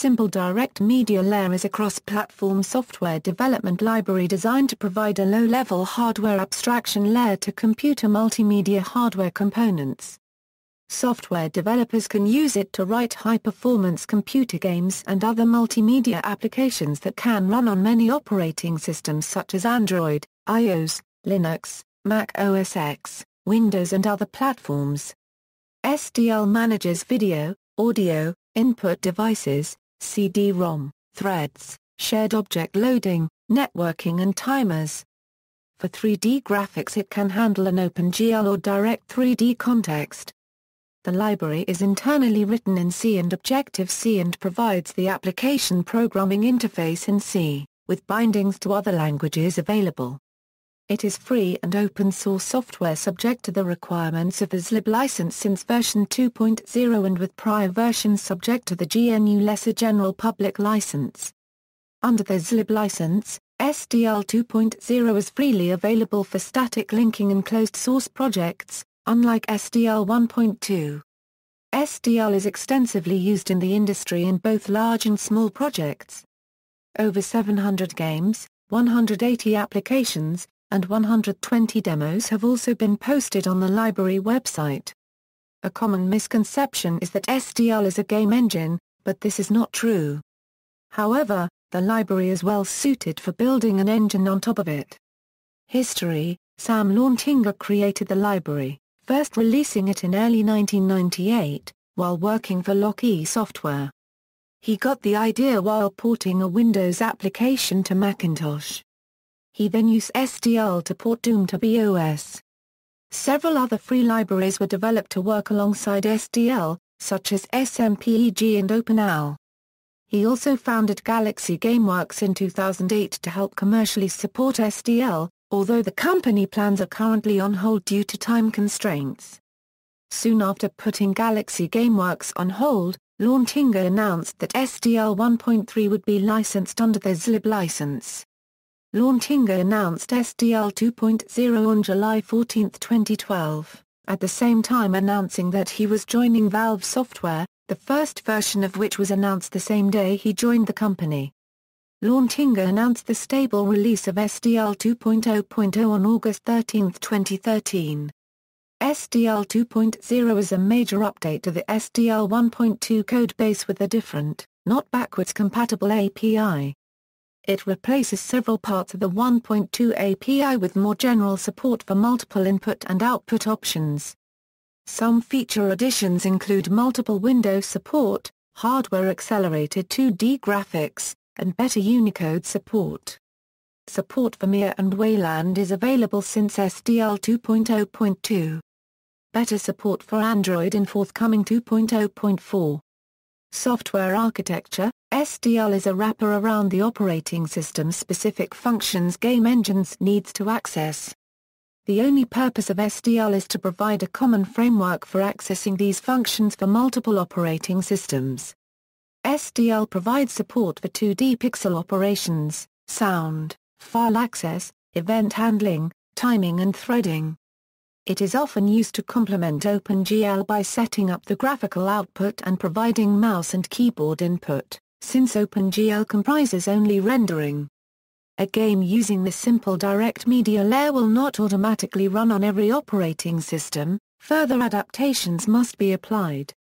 Simple Direct Media Layer is a cross-platform software development library designed to provide a low-level hardware abstraction layer to computer multimedia hardware components. Software developers can use it to write high-performance computer games and other multimedia applications that can run on many operating systems such as Android, iOS, Linux, Mac OS X, Windows and other platforms. SDL manages video, audio, input devices, CD-ROM, threads, shared object loading, networking and timers. For 3D graphics it can handle an OpenGL or direct 3D context. The library is internally written in C and Objective-C and provides the application programming interface in C, with bindings to other languages available. It is free and open source software subject to the requirements of the ZLib license since version 2.0 and with prior versions subject to the GNU Lesser General Public License. Under the ZLib license, SDL 2.0 is freely available for static linking and closed source projects, unlike SDL 1.2. SDL is extensively used in the industry in both large and small projects. Over 700 games, 180 applications, and 120 demos have also been posted on the library website. A common misconception is that SDL is a game engine, but this is not true. However, the library is well suited for building an engine on top of it. History Sam Launtinga created the library, first releasing it in early 1998, while working for Lockheed Software. He got the idea while porting a Windows application to Macintosh. He then used SDL to port Doom to BOS. Several other free libraries were developed to work alongside SDL, such as SMPEG and OpenOwl. He also founded Galaxy Gameworks in 2008 to help commercially support SDL, although the company plans are currently on hold due to time constraints. Soon after putting Galaxy Gameworks on hold, Launtinga announced that SDL 1.3 would be licensed under the Zlib license. Launtinga announced SDL 2.0 on July 14, 2012, at the same time announcing that he was joining Valve Software, the first version of which was announced the same day he joined the company. Launtinga announced the stable release of SDL 2.0.0 on August 13, 2013. SDL 2.0 is a major update to the SDL 1.2 codebase with a different, not backwards compatible API. It replaces several parts of the 1.2 API with more general support for multiple input and output options. Some feature additions include multiple window support, hardware-accelerated 2D graphics, and better Unicode support. Support for MIA and Wayland is available since SDL 2.0.2. Better support for Android in forthcoming 2.0.4. Software architecture, SDL is a wrapper around the operating system specific functions game engines needs to access. The only purpose of SDL is to provide a common framework for accessing these functions for multiple operating systems. SDL provides support for 2D pixel operations, sound, file access, event handling, timing and threading. It is often used to complement OpenGL by setting up the graphical output and providing mouse and keyboard input, since OpenGL comprises only rendering. A game using the simple direct media layer will not automatically run on every operating system, further adaptations must be applied.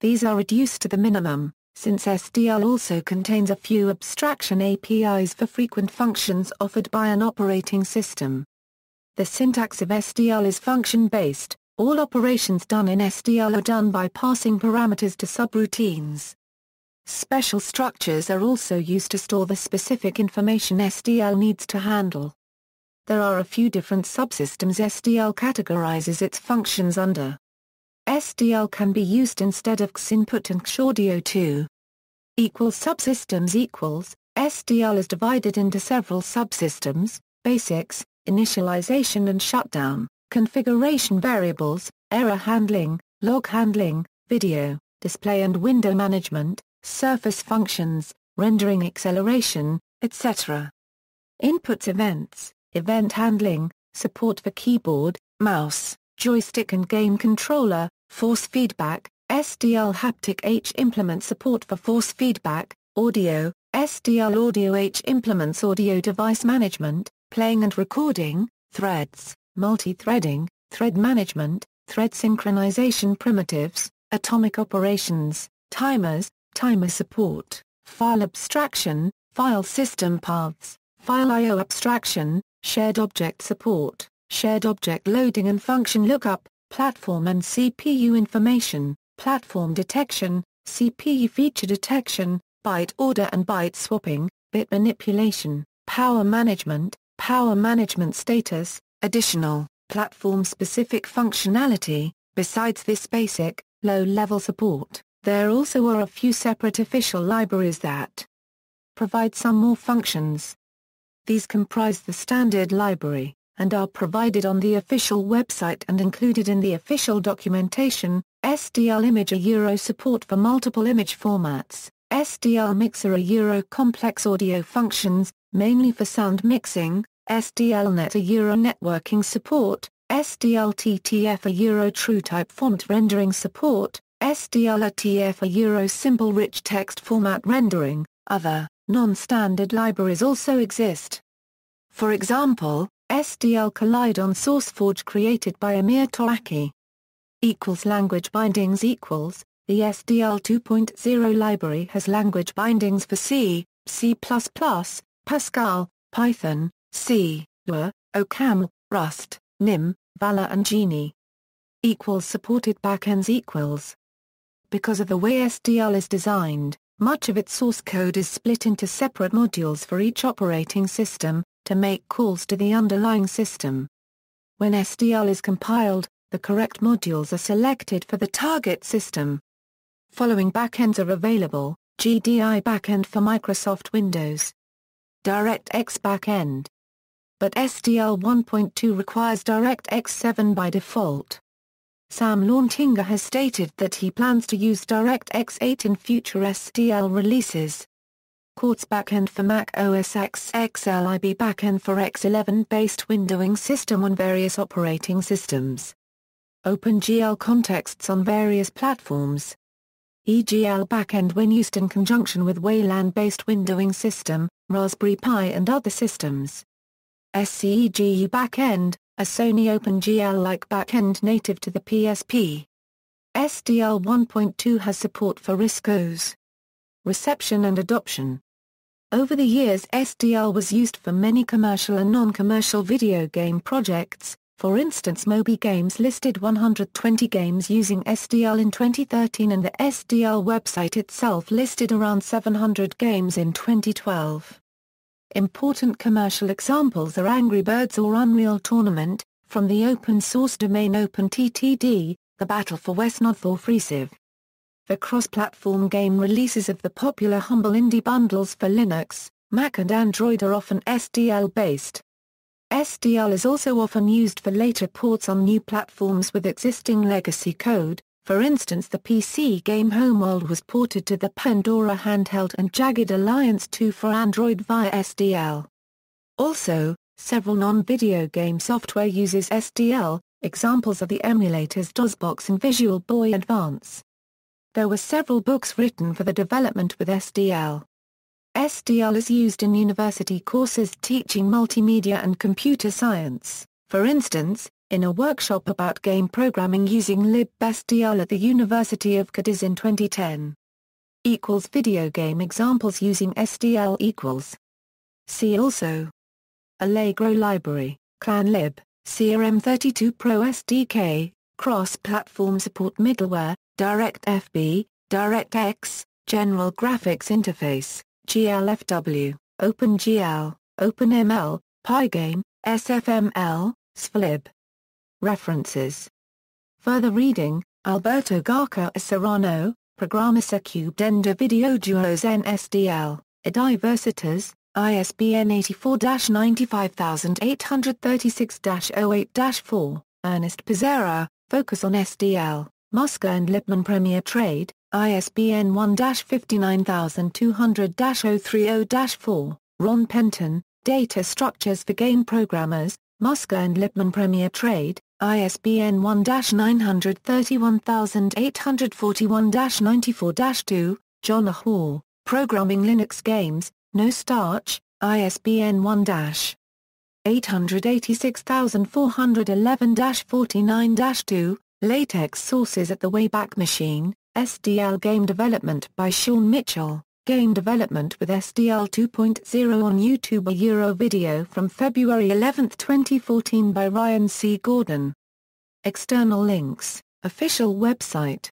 These are reduced to the minimum, since SDL also contains a few abstraction APIs for frequent functions offered by an operating system. The syntax of SDL is function-based, all operations done in SDL are done by passing parameters to subroutines. Special structures are also used to store the specific information SDL needs to handle. There are a few different subsystems SDL categorizes its functions under. SDL can be used instead of XInput and XAudio2. Equal subsystems equals, SDL is divided into several subsystems, basics, initialization and shutdown, configuration variables, error handling, log handling, video, display and window management, surface functions, rendering acceleration, etc. Inputs events, event handling, support for keyboard, mouse, joystick and game controller, force feedback, SDL Haptic H implements support for force feedback, audio, SDL Audio H implements audio device management, playing and recording, threads, multi-threading, thread management, thread synchronization primitives, atomic operations, timers, timer support, file abstraction, file system paths, file I.O. abstraction, shared object support, shared object loading and function lookup, platform and CPU information, platform detection, CPU feature detection, byte order and byte swapping, bit manipulation, power management, power management status, additional, platform-specific functionality. Besides this basic, low-level support, there also are a few separate official libraries that provide some more functions. These comprise the standard library, and are provided on the official website and included in the official documentation, SDL Image a Euro support for multiple image formats, SDL Mixer a Euro complex audio functions, mainly for sound mixing, SDLNet a Euro networking support, SDLTTF a Euro TrueType font rendering support, SDLrtf a Euro simple rich text format rendering, other, non-standard libraries also exist. For example, SDL Collide on SourceForge created by Amir Toraki. Equals language bindings equals, the SDL 2.0 library has language bindings for C, C++, Pascal, Python, C, Lua, OCaml, Rust, Nim, Vala, and Genie. Equals supported backends equals. Because of the way SDL is designed, much of its source code is split into separate modules for each operating system, to make calls to the underlying system. When SDL is compiled, the correct modules are selected for the target system. Following backends are available, GDI backend for Microsoft Windows, DirectX backend. But SDL 1.2 requires DirectX 7 by default. Sam Launtinga has stated that he plans to use DirectX 8 in future SDL releases. Quartz backend for Mac OS X XLIB backend for X11 based windowing system on various operating systems. OpenGL contexts on various platforms. EGL backend when used in conjunction with WLAN-based windowing system, Raspberry Pi and other systems. SCEGU backend, a Sony OpenGL-like backend native to the PSP. SDL 1.2 has support for RISCOs. Reception and adoption. Over the years SDL was used for many commercial and non-commercial video game projects, for instance Moby Games listed 120 games using SDL in 2013 and the SDL website itself listed around 700 games in 2012. Important commercial examples are Angry Birds or Unreal Tournament, from the open source domain OpenTTD, The Battle for Westnoth or FreeCiv. The cross-platform game releases of the popular Humble Indie bundles for Linux, Mac and Android are often SDL-based, SDL is also often used for later ports on new platforms with existing legacy code, for instance the PC game Homeworld was ported to the Pandora handheld and Jagged Alliance 2 for Android via SDL. Also, several non-video game software uses SDL, examples are the emulators DOSBox and Visual Boy Advance. There were several books written for the development with SDL. SDL is used in university courses teaching multimedia and computer science, for instance, in a workshop about game programming using libSDL at the University of Cadiz in 2010. Equals video game examples using SDL equals. See also. Allegro Library, ClanLib, CRM32 Pro SDK, cross-platform support middleware, DirectFB, DirectX, General Graphics Interface. GLFW, OpenGL, OpenML, Pygame, SFML, SFLIB. References. Further reading, Alberto Garca Serrano, Programmissa Cubedenda Video Duos NSDL, Ediversitas, ISBN 84-95836-08-4, Ernest Pizarro, Focus on SDL, Musker and Lipman Premier Trade, ISBN 1-59200-030-4, Ron Penton, Data Structures for Game Programmers, Musker and Lipman Premier Trade, ISBN 1-931841-94-2, John Hall, Programming Linux Games, No Starch, ISBN 1-886411-49-2, Latex Sources at the Wayback Machine, SDL Game Development by Sean Mitchell, Game Development with SDL 2.0 on YouTube A Euro video from February 11, 2014 by Ryan C. Gordon. External links, official website